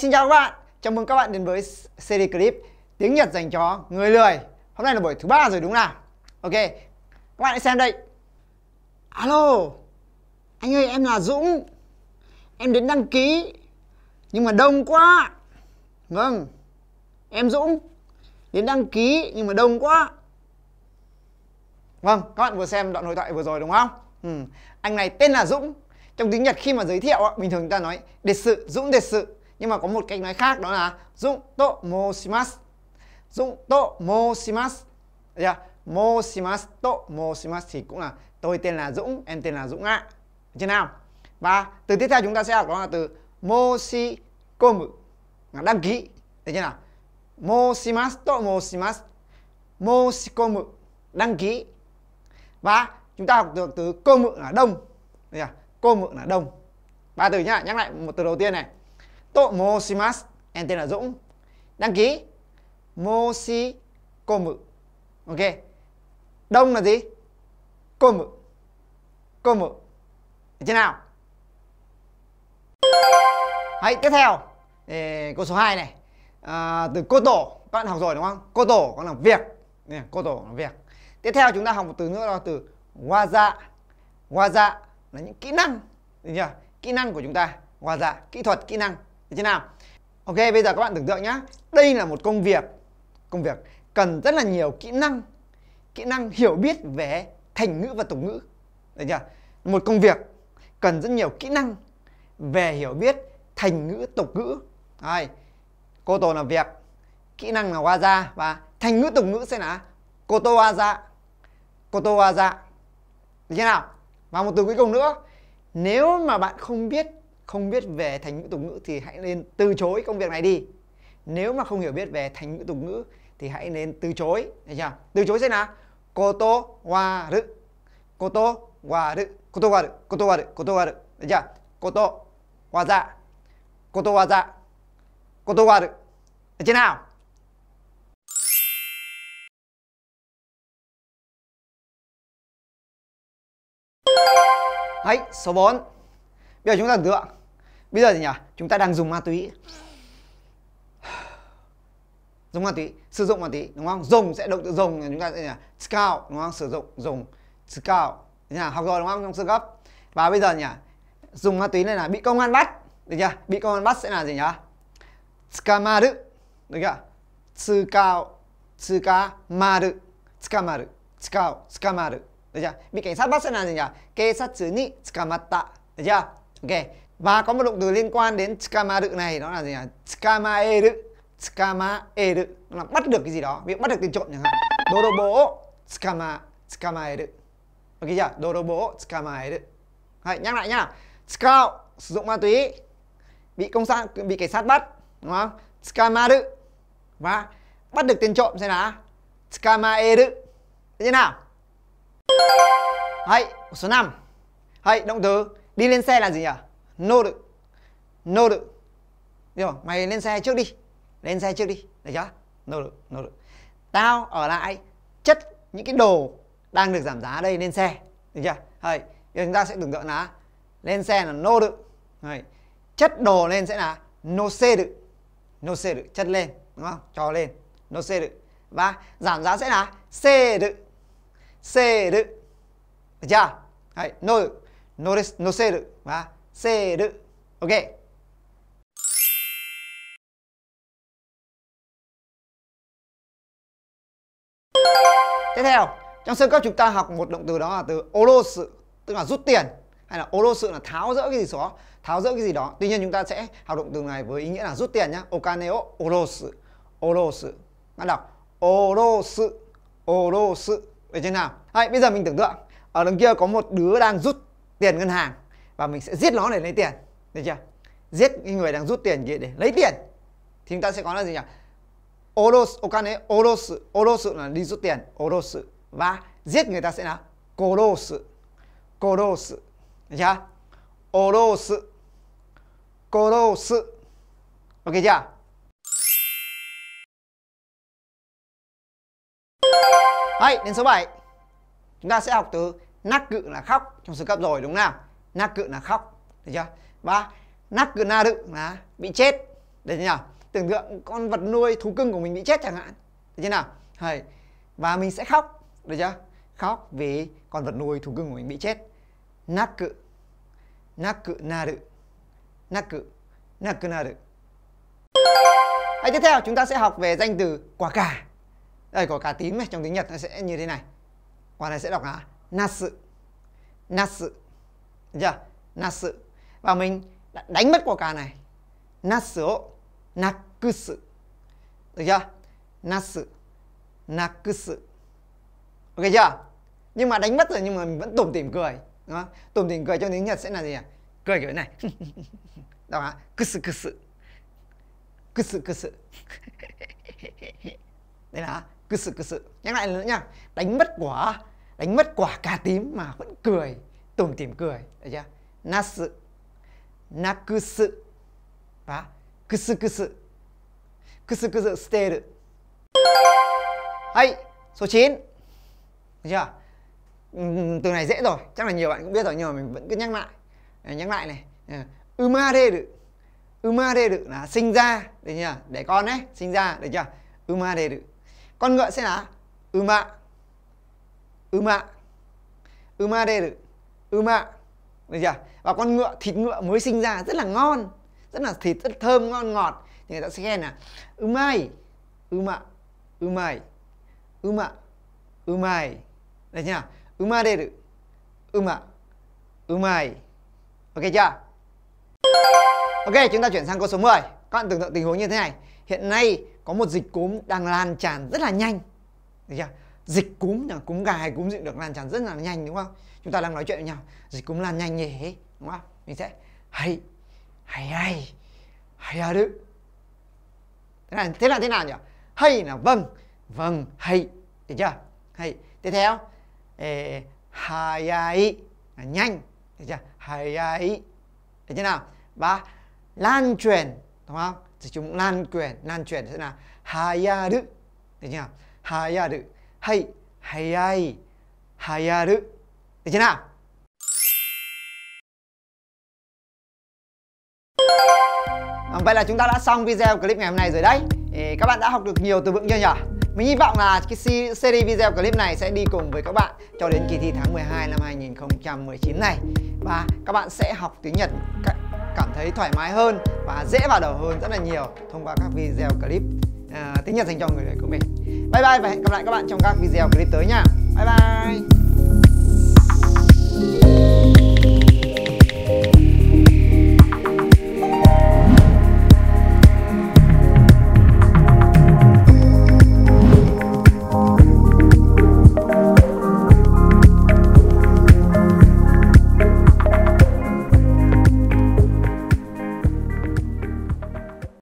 xin chào các bạn Chào mừng các bạn đến với series clip Tiếng Nhật dành cho người lười Hôm nay là buổi thứ ba rồi đúng nào Ok Các bạn hãy xem đây Alo Anh ơi em là Dũng Em đến đăng ký Nhưng mà đông quá Vâng Em Dũng Đến đăng ký nhưng mà đông quá Vâng các bạn vừa xem đoạn hội thoại vừa rồi đúng không ừ. Anh này tên là Dũng trong tiếng Nhật khi mà giới thiệu mình thường ta nói để sự Dũng để sự nhưng mà có một cách nói khác đó là dụng to moshimasu dụng to moshimasu yeah. moshimasu to moshimasu thì cũng là tôi tên là Dũng em tên là Dũng ạ chưa nào và từ tiếp theo chúng ta sẽ học đó là từ moshikomu là đăng ký thế chưa nào moshimasu to moshimasu moshikomu đăng ký và chúng ta học được từ cô mự là đông cô mự là đông ba từ nhá nhắc lại một từ đầu tiên này と申します em tên là Dũng đăng ký Moshikomu ok đông là gì komu komu được chưa nào Hãy tiếp theo câu số 2 này à, từ cô tổ các bạn học rồi đúng không cô tổ có làm việc nè cô tổ làm việc tiếp theo chúng ta học một từ nữa là từ waza waza là những kỹ năng được chưa kỹ năng của chúng ta waza kỹ thuật kỹ năng được chưa nào? Ok, bây giờ các bạn tưởng tượng nhá. Đây là một công việc công việc cần rất là nhiều kỹ năng kỹ năng hiểu biết về thành ngữ và tục ngữ. Được chưa? Một công việc cần rất nhiều kỹ năng về hiểu biết thành ngữ tục ngữ. Rồi. Cô tô làm việc, kỹ năng là waza và thành ngữ tục ngữ sẽ là cô tô waza. Cô tô waza. Được chưa nào? Và một từ cuối cùng nữa, nếu mà bạn không biết không biết về thành ngữ tục ngữ thì hãy nên từ chối công việc này đi nếu mà không hiểu biết về thành ngữ tục ngữ thì hãy nên từ chối được chưa từ chối thế nào? Cô tô sẽ là cô tô ru koto cô tô koto wa cô tô wa ru koto wa ru được chưa koto wa za koto wa za koto wa ru được chưa nào Đấy, số 4 Bây giờ chúng ta tưởng tượng bây giờ thì nhỉ chúng ta đang dùng ma túy dùng ma túy sử dụng ma túy đúng không dùng sẽ động từ dùng chúng ta sẽ nhỉ scout đúng không sử dụng dùng scout nhỉ học rồi đúng không trong sơ cấp và bây giờ nhỉ dùng ma túy này là bị công an bắt được chưa bị công an bắt sẽ là gì nhỉ tsukamaru được chưa tsukao tsukamaru tsukamaru tsukao tsukamaru được chưa bị cảnh sát bắt sẽ là gì nhỉ keitatsu ni tsukamatta được chưa ok và có một động từ liên quan đến tsukamaru này đó là gì nhỉ Tsukamaeru, tsukamaeru là bắt được cái gì đó, việc bắt được tiền trộm chẳng hạn. Dorobo tsukama tsukamaeru. Ok chưa? Dorobo tsukamaeru. Hãy nhắc lại nhá. Tsukao sử dụng ma túy bị công sát bị cảnh sát bắt đúng không? Tsukamaru và bắt được tiền trộm sẽ là Tsukamaeru. Thế như nào? Hãy số 5. Hãy động từ đi lên xe là gì nhỉ? no được no được rồi mày lên xe trước đi lên xe trước đi được chưa no được no được tao ở lại chất những cái đồ đang được giảm giá đây lên xe được chưa rồi giờ chúng ta sẽ tưởng tượng là lên xe là no được rồi chất đồ lên sẽ là nô xe được nô xe được chất lên đúng không cho lên nô xe được và giảm giá sẽ là xe được xe được được chưa Đấy, nô được no, no xe được và ചെയ്ത് OK. Tiếp theo, trong sơ cấp chúng ta học một động từ đó là từ oro tức là rút tiền hay là oro là tháo rỡ cái gì đó, tháo rỡ cái gì đó. Tuy nhiên chúng ta sẽ học động từ này với ý nghĩa là rút tiền nhé. Okane o oro sự, oro sự. Bạn đọc oro sự, oro sự. Được chưa nào? Hay, bây giờ mình tưởng tượng ở đằng kia có một đứa đang rút tiền ngân hàng và mình sẽ giết nó để lấy tiền được chưa giết cái người đang rút tiền kia để lấy tiền thì chúng ta sẽ có là gì nhỉ oros okane oros oros là đi rút tiền oros và giết người ta sẽ là koros koros được chưa oros koros ok chưa Đấy, đến số 7 Chúng ta sẽ học từ nắc cự là khóc trong sơ cấp rồi đúng không nào nắc cự là khóc được chưa ba nắc cự na đự là bị chết được chưa nào tưởng tượng con vật nuôi thú cưng của mình bị chết chẳng hạn được chưa nào Hay. và mình sẽ khóc được chưa khóc vì con vật nuôi thú cưng của mình bị chết nắc cự nắc cự na đự nắc cự nắc cự na đự Hãy tiếp theo chúng ta sẽ học về danh từ quả cà Đây quả cà tím này trong tiếng Nhật nó sẽ như thế này Quả này sẽ đọc là nasu Nasu dạ nát sự và mình đã đánh mất quả cà này nát sữa nát cư sự được chưa nát sự nát cư sự ok chưa nhưng mà đánh mất rồi nhưng mà mình vẫn tủm tỉm cười đó tủm tỉm cười trong tiếng nhật sẽ là gì à cười kiểu này đó hả cư sự cư sự cư sự cư sự đây là cư sự cư sự nhắc lại nữa nha đánh mất quả đánh mất quả cà tím mà vẫn cười tủm tỉm cười thấy chưa na sự na cứ sự và cứ sự cứ sự cứ hay số 9 được chưa từ này dễ rồi chắc là nhiều bạn cũng biết rồi nhưng mà mình vẫn cứ nhắc lại ờ, nhắc lại này umare ờ, được umare được là sinh ra được chưa để con đấy sinh ra được chưa umare được con ngựa sẽ là uma uma umare được ư ừ mạ được chưa và con ngựa thịt ngựa mới sinh ra rất là ngon rất là thịt rất thơm ngon ngọt thì người ta sẽ khen là ư ừ mày, ư mạ ư mày, ư mạ ư mày, được chưa ư ừ ma đê được ư mạ ư mày, ok chưa ok chúng ta chuyển sang câu số 10 các bạn tưởng tượng tình huống như thế này hiện nay có một dịch cúm đang lan tràn rất là nhanh được chưa dịch cúm là cúm gà hay cúm dị được lan tràn rất là nhanh đúng không chúng ta đang nói chuyện với nhau dịch cúm lan nhanh nhỉ đúng không mình sẽ hay hay hay hay à đấy thế là thế là thế nào nhỉ hay là vâng vâng hay được chưa hay tiếp theo ê, hay ai là nhanh được chưa hay ai được chưa nào ba lan truyền đúng không thì chúng lan truyền lan truyền thế nào hay à đấy được chưa hay à đấy hay, hay hay ai, được chưa nào à, Vậy là chúng ta đã xong video clip ngày hôm nay rồi đấy Các bạn đã học được nhiều từ vựng chưa nhỉ? Mình hy vọng là cái series video clip này sẽ đi cùng với các bạn cho đến kỳ thi tháng 12 năm 2019 này Và các bạn sẽ học tiếng Nhật cảm thấy thoải mái hơn và dễ vào đầu hơn rất là nhiều thông qua các video clip à, tiếng nhật dành cho người đời của mình bye bye và hẹn gặp lại các bạn trong các video clip tới nha bye bye